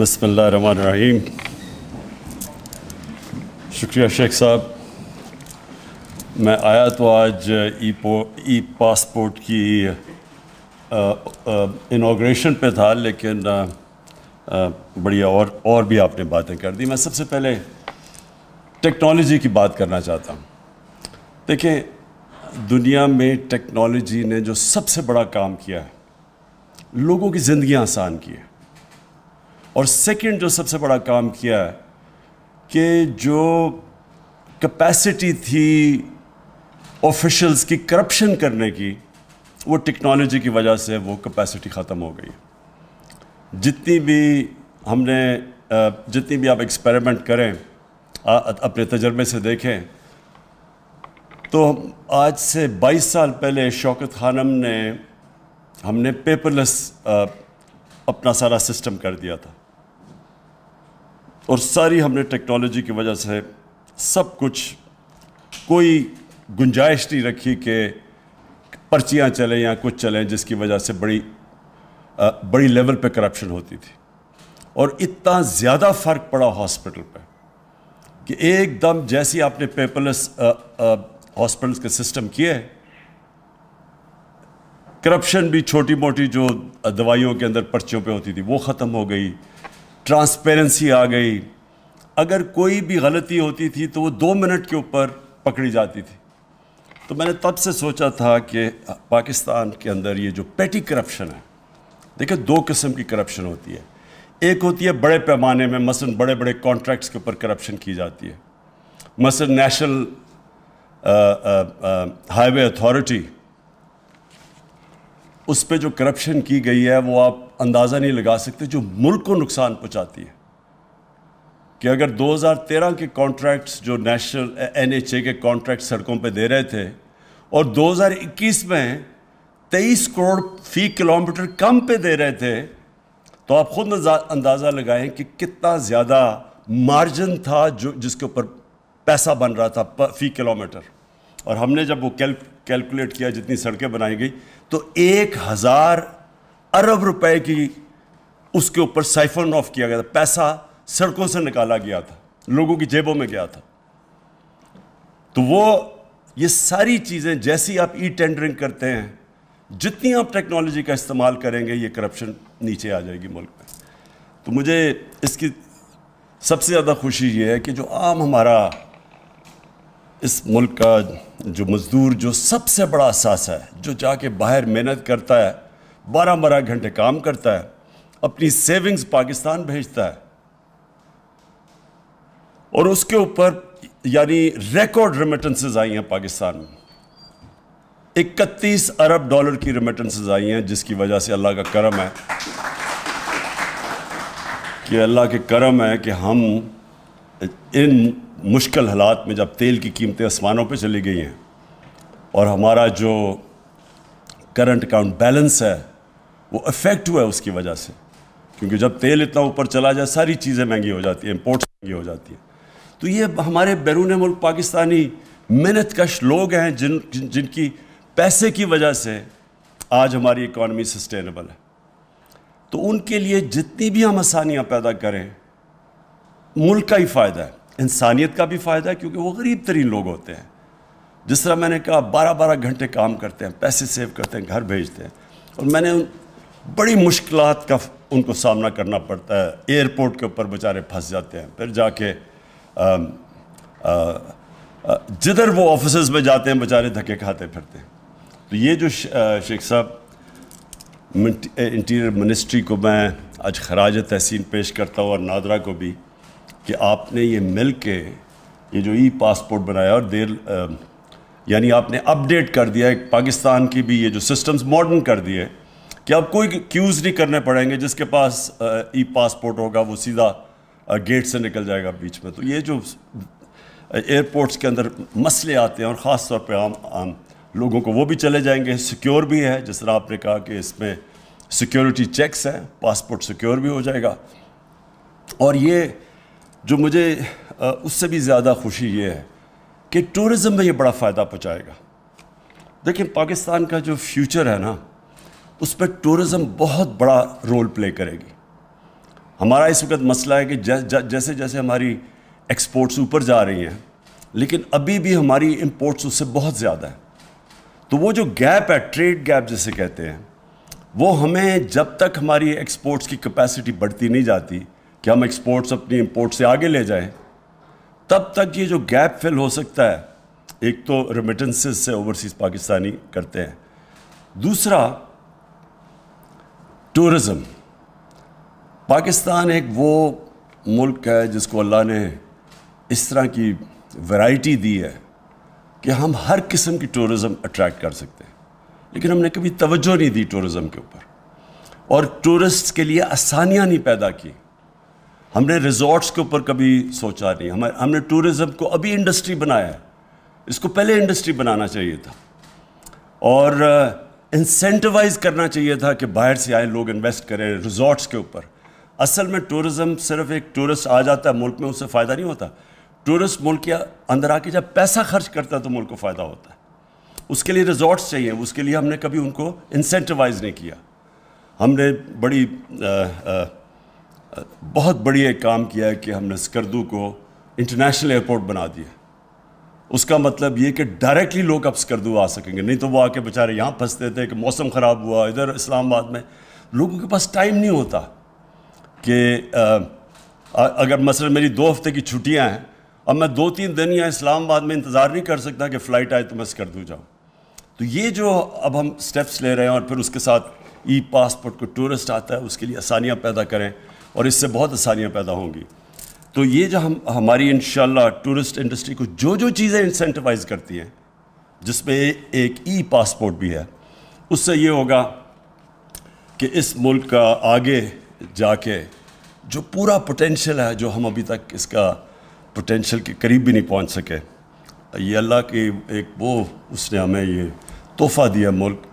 बसमीम शुक्रिया शेख साहब मैं आया तो आज ई ई पासपोर्ट की इनाग्रेशन पे था लेकिन बढ़िया और और भी आपने बातें कर दी मैं सबसे पहले टेक्नोलॉजी की बात करना चाहता हूँ देखिए दुनिया में टेक्नोलॉजी ने जो सबसे बड़ा काम किया है लोगों की ज़िंदगी आसान की है और सेकंड जो सबसे बड़ा काम किया कि जो कैपेसिटी थी ऑफिशल्स की करप्शन करने की वो टेक्नोलॉजी की वजह से वो कैपेसिटी ख़त्म हो गई जितनी भी हमने जितनी भी आप एक्सपेरिमेंट करें अपने तजर्बे से देखें तो आज से 22 साल पहले शौकत खानम ने हमने पेपरलेस अपना सारा सिस्टम कर दिया था और सारी हमने टेक्नोलॉजी की वजह से सब कुछ कोई गुंजाइश नहीं रखी कि पर्चियाँ चलें या कुछ चलें जिसकी वजह से बड़ी आ, बड़ी लेवल पे करप्शन होती थी और इतना ज़्यादा फ़र्क पड़ा हॉस्पिटल पे कि एकदम जैसे आपने पेपरलेस हॉस्पिटल्स के सिस्टम किए करप्शन भी छोटी मोटी जो दवाइयों के अंदर पर्चियों पे होती थी वो ख़त्म हो गई ट्रांसपेरेंसी आ गई अगर कोई भी गलती होती थी तो वो दो मिनट के ऊपर पकड़ी जाती थी तो मैंने तब से सोचा था कि पाकिस्तान के अंदर ये जो पेटी करप्शन है देखिए दो किस्म की करप्शन होती है एक होती है बड़े पैमाने में मसलन बड़े बड़े कॉन्ट्रैक्ट्स के ऊपर करप्शन की जाती है मसलन नेशनल हाईवे अथॉरिटी उस पर जो करप्शन की गई है वो आप अंदाज़ा नहीं लगा सकते जो मुल्क को नुकसान पहुँचाती है कि अगर 2013 के कॉन्ट्रैक्ट्स जो नेशनल एनएचए के कॉन्ट्रैक्ट सड़कों पे दे रहे थे और 2021 में 23 करोड़ फी किलोमीटर कम पे दे रहे थे तो आप खुद अंदाज़ा लगाएं कि कितना ज़्यादा मार्जिन था जो जिसके ऊपर पैसा बन रहा था फी किलोमीटर और हमने जब वो कैल कैलकुलेट किया जितनी सड़कें बनाई गई तो एक हज़ार अरब रुपए की उसके ऊपर साइफन ऑफ किया गया था पैसा सड़कों से निकाला गया था लोगों की जेबों में गया था तो वो ये सारी चीज़ें जैसी आप ई टेंडरिंग करते हैं जितनी आप टेक्नोलॉजी का इस्तेमाल करेंगे ये करप्शन नीचे आ जाएगी मुल्क में तो मुझे इसकी सबसे ज़्यादा खुशी ये है कि जो आम हमारा इस मुल्क का जो मज़दूर जो सबसे बड़ा अहसास है जो जाके बाहर मेहनत करता है बारह बारह घंटे काम करता है अपनी सेविंग्स पाकिस्तान भेजता है और उसके ऊपर यानी रिकॉर्ड रेमिटेंसेज आई हैं पाकिस्तान में इकतीस अरब डॉलर की रेमिटेंसेज आई हैं जिसकी वजह से अल्लाह का करम है कि अल्लाह के करम है कि हम इन मुश्किल हालात में जब तेल की कीमतें आसमानों पे चली गई हैं और हमारा जो करंट अकाउंट बैलेंस है वो अफेक्ट हुआ है उसकी वजह से क्योंकि जब तेल इतना ऊपर चला जाए सारी चीज़ें महंगी हो जाती हैं इम्पोर्ट्स महंगी हो जाती हैं तो ये हमारे बैरून मुल्क पाकिस्तानी मेहनत कश लोग हैं जिन, जिन जिनकी पैसे की वजह से आज हमारी इकॉनमी सस्टेनेबल है तो उनके लिए जितनी भी हम आसानियाँ पैदा करें मुल्क का ही फ़ायदा है इंसानियत का भी फ़ायदा है क्योंकि वो गरीब तरीन लोग होते हैं जिस तरह मैंने कहा बारह बारह घंटे काम करते हैं पैसे सेव करते हैं घर भेजते हैं और मैंने उन बड़ी मुश्किल का उनको सामना करना पड़ता है एयरपोर्ट के ऊपर बेचारे फंस जाते हैं फिर जाके जिधर वो ऑफिस में जाते हैं बेचारे धक्के खाते फिरते हैं तो ये जो शेख साहब इंटीरियर मिनिस्ट्री को मैं आज खराज तहसीन पेश करता हूँ और नादरा को भी कि आपने ये मिल के ये जो ई पासपोर्ट बनाया और देर यानी आपने अपडेट कर दिया एक पाकिस्तान की भी ये जो सिस्टम्स मॉडर्न कर दिए कि आप कोई क्यूज़ नहीं करने पड़ेंगे जिसके पास ई पासपोर्ट होगा वो सीधा गेट से निकल जाएगा बीच में तो ये जो एयरपोर्ट्स के अंदर मसले आते हैं और ख़ास तौर पर आम आम लोगों को वो भी चले जाएंगे सिक्योर भी है जिस तरह आपने कहा कि इसमें सिक्योरिटी चेक्स हैं पासपोर्ट सिक्योर भी हो जाएगा और ये जो मुझे उससे भी ज़्यादा खुशी ये है कि टूरिज़म में ये बड़ा फ़ायदा पहुँचाएगा देखिए पाकिस्तान का जो फ्यूचर है ना उस पर टूरिज़म बहुत बड़ा रोल प्ले करेगी हमारा इस वक्त मसला है कि जै, जै, जैसे जैसे हमारी एक्सपोर्ट्स ऊपर जा रही हैं लेकिन अभी भी हमारी इम्पोर्ट्स उससे बहुत ज़्यादा है तो वो जो गैप है ट्रेड गैप जिसे कहते हैं वो हमें जब तक हमारी एक्सपोर्ट्स की कैपेसिटी बढ़ती नहीं जाती कि हम एक्सपोर्ट्स अपनी इम्पोर्ट से आगे ले जाएं तब तक ये जो गैप फिल हो सकता है एक तो रेमिटेंसेस से ओवरसीज़ पाकिस्तानी करते हैं दूसरा टूरिज़म पाकिस्तान एक वो मुल्क है जिसको अल्लाह ने इस तरह की वैरायटी दी है कि हम हर किस्म की टूरिज़म अट्रैक्ट कर सकते हैं लेकिन हमने कभी तवज्जो नहीं दी टूरिज़म के ऊपर और टूरिस्ट के लिए आसानियाँ नहीं पैदा की हमने रिजॉर्ट्स के ऊपर कभी सोचा नहीं हमारे हमने टूरिज़म को अभी इंडस्ट्री बनाया है इसको पहले इंडस्ट्री बनाना चाहिए था और इंसेंटिवाइज uh, करना चाहिए था कि बाहर से आए लोग इन्वेस्ट करें रिजॉर्ट्स के ऊपर असल में टूरिज़्म सिर्फ एक टूरिस्ट आ जाता है मुल्क में उससे फ़ायदा नहीं होता टूरिस्ट मुल्क के अंदर आके जब पैसा खर्च करता है तो मुल्क को फ़ायदा होता है उसके लिए रिजॉर्ट्स चाहिए उसके लिए हमने कभी उनको इंसेंटिवाइज़ नहीं किया हमने बड़ी आ, uh, आ, uh, बहुत बड़ी एक काम किया है कि हमने स्कर्दू को इंटरनेशनल एयरपोर्ट बना दिया उसका मतलब ये कि डायरेक्टली लोग अब स्कर्दू आ सकेंगे नहीं तो वो आके बेचारे यहाँ फंसते थे कि मौसम ख़राब हुआ इधर इस्लामाबाद में लोगों के पास टाइम नहीं होता कि अगर मसल मेरी दो हफ्ते की छुट्टियाँ हैं अब मैं दो तीन दिन यहाँ इस्लामाबाद में इंतज़ार नहीं कर सकता कि फ़्लाइट आए तो मैं स्कर्दू जाऊँ तो ये जो अब हम स्टेप्स ले रहे हैं और फिर उसके साथ ई पासपोर्ट को टूरिस्ट आता है उसके लिए आसानियाँ पैदा करें और इससे बहुत आसानियाँ पैदा होंगी तो ये जो हम हमारी इन टूरिस्ट इंडस्ट्री को जो जो चीज़ें इंसेंटिवाइज़ करती हैं जिसमें एक ई पासपोर्ट भी है उससे ये होगा कि इस मुल्क का आगे जाके जो पूरा पोटेंशियल है जो हम अभी तक इसका पोटेंशियल के करीब भी नहीं पहुंच सके ये अल्लाह की एक वो उसने हमें ये तोहफ़ा दिया मुल्क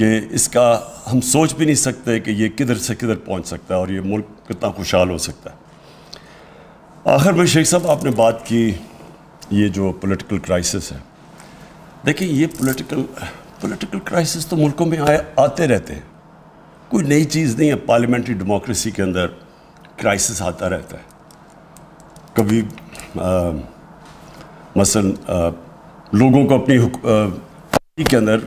कि इसका हम सोच भी नहीं सकते कि ये किधर से किधर पहुंच सकता है और ये मुल्क कितना खुशहाल हो सकता है आखिर में शेख साहब आपने बात की ये जो पॉलिटिकल क्राइसिस है देखिए ये पॉलिटिकल पॉलिटिकल क्राइसिस तो मुल्कों में आए आते रहते हैं कोई नई चीज़ नहीं है पार्लियामेंट्री डेमोक्रेसी के अंदर क्राइसिस आता रहता है कभी मसल लोगों को अपनी आ, के अंदर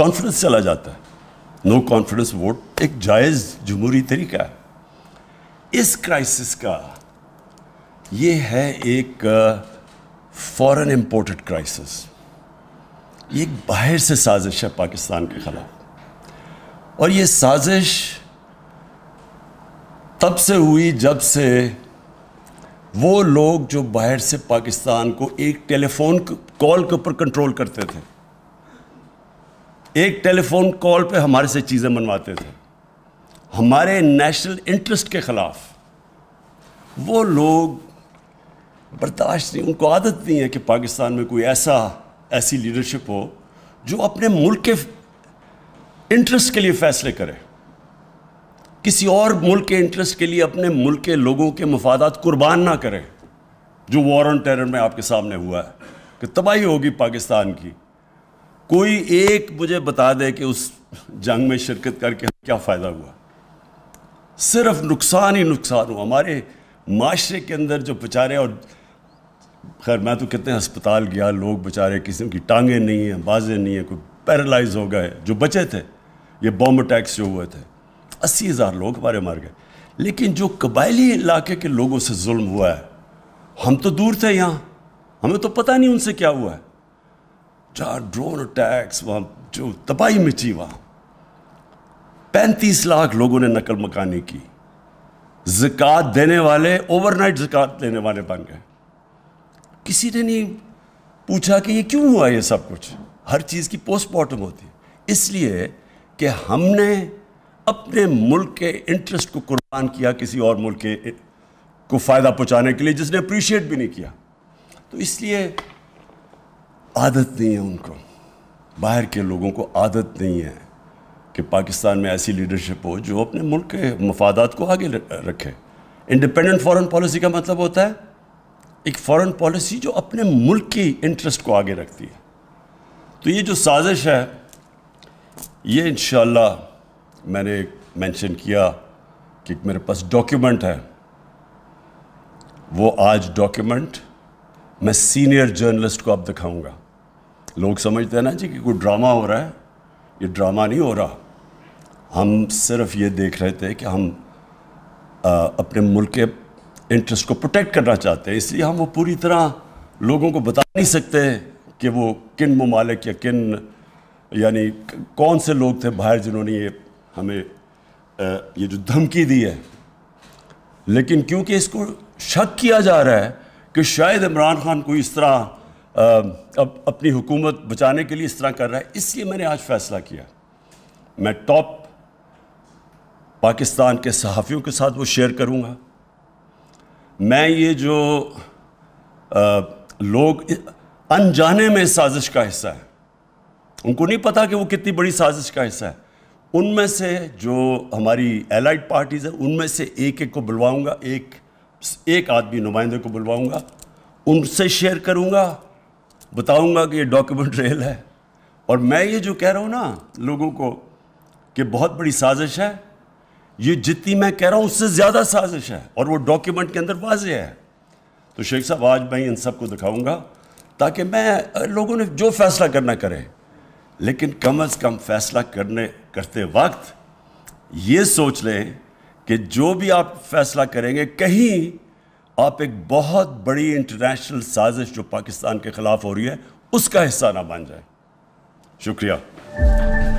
कॉन्फिडेंस चला जाता है नो कॉन्फिडेंस वोट एक जायज़ जमहूरी तरीका है इस क्राइसिस का ये है एक फॉरेन इम्पोर्टेड क्राइसिस ये एक बाहर से साजिश है पाकिस्तान के ख़िलाफ़ और ये साजिश तब से हुई जब से वो लोग जो बाहर से पाकिस्तान को एक टेलीफोन कॉल के ऊपर कंट्रोल करते थे एक टेलीफोन कॉल पे हमारे से चीज़ें मनवाते थे हमारे नेशनल इंटरेस्ट के ख़िलाफ़ वो लोग बर्दाश्त नहीं उनको आदत नहीं है कि पाकिस्तान में कोई ऐसा ऐसी लीडरशिप हो जो अपने मुल्क के इंटरेस्ट के लिए फ़ैसले करे किसी और मुल्क के इंटरेस्ट के लिए अपने मुल्क के लोगों के मफादात कुर्बान ना करें जो वॉर ऑन टेरर में आपके सामने हुआ है कि तबाही होगी पाकिस्तान की कोई एक मुझे बता दे कि उस जंग में शिरकत करके क्या फ़ायदा हुआ सिर्फ नुकसान ही नुकसान हुआ हमारे माशरे के अंदर जो बेचारे और खैर मैं तो कितने अस्पताल गया लोग बेचारे किसी की टांगें नहीं हैं बाजें नहीं हैं कोई पैरालाइज हो गए जो बचे थे ये बॉम्ब अटैक्स जो हुए थे अस्सी हज़ार लोग हमारे मर गए लेकिन जो कबायली इलाके के लोगों से जुल्म हुआ है हम तो दूर थे यहाँ हमें तो पता नहीं उनसे क्या हुआ है चार ड्रोन अटैक्स वहाँ जो तबाही मची वहाँ पैंतीस लाख लोगों ने नकल मकानी की ज़क़़त देने वाले ओवरनाइट जिकात देने वाले बन गए किसी ने नहीं पूछा कि ये क्यों हुआ ये सब कुछ हर चीज़ की पोस्टमार्टम होती है इसलिए कि हमने अपने मुल्क के इंटरेस्ट को कुर्बान किया किसी और मुल्क के को फ़ायदा पहुंचाने के लिए जिसने अप्रिशिएट भी नहीं किया तो इसलिए आदत नहीं है उनको बाहर के लोगों को आदत नहीं है कि पाकिस्तान में ऐसी लीडरशिप हो जो अपने मुल्क के मफादात को आगे रखे इंडिपेंडेंट फॉरेन पॉलिसी का मतलब होता है एक फॉरेन पॉलिसी जो अपने मुल्क की इंटरेस्ट को आगे रखती है तो ये जो साजिश है ये इन मैंने मेंशन किया कि मेरे पास डॉक्यूमेंट है वो आज डॉक्यूमेंट मैं सीनियर जर्नलिस्ट को अब दिखाऊंगा लोग समझते हैं ना जी कि कोई ड्रामा हो रहा है ये ड्रामा नहीं हो रहा हम सिर्फ ये देख रहे थे कि हम आ, अपने मुल्क के इंटरेस्ट को प्रोटेक्ट करना चाहते हैं इसलिए हम वो पूरी तरह लोगों को बता नहीं सकते कि वो किन ममालिक या किन यानी कौन से लोग थे बाहर जिन्होंने ये हमें ये जो धमकी दी है लेकिन क्योंकि इसको शक किया जा रहा है कि शायद इमरान खान कोई इस तरह अब अपनी हुकूमत बचाने के लिए इस तरह कर रहा है इसलिए मैंने आज फैसला किया मैं टॉप पाकिस्तान के सहाफ़ियों के साथ वो शेयर करूँगा मैं ये जो आ, लोग अनजाने में साजिश का हिस्सा है उनको नहीं पता कि वो कितनी बड़ी साजिश का हिस्सा है उनमें से जो हमारी एलाइड पार्टीज़ हैं उनमें से एक एक को बुलवाऊँगा एक एक आदमी नुमाइंदे को बुलवाऊँगा उनसे शेयर करूँगा बताऊंगा कि ये डॉक्यूमेंट रेल है और मैं ये जो कह रहा हूँ ना लोगों को कि बहुत बड़ी साजिश है ये जितनी मैं कह रहा हूँ उससे ज़्यादा साजिश है और वो डॉक्यूमेंट के अंदर वाज है तो शेख साहब आज मैं इन सबको दिखाऊंगा ताकि मैं लोगों ने जो फैसला करना करें लेकिन कम अज़ कम फैसला करने करते वक्त ये सोच लें कि जो भी आप फैसला करेंगे कहीं आप एक बहुत बड़ी इंटरनेशनल साजिश जो पाकिस्तान के ख़िलाफ़ हो रही है उसका हिस्सा ना बन जाए शुक्रिया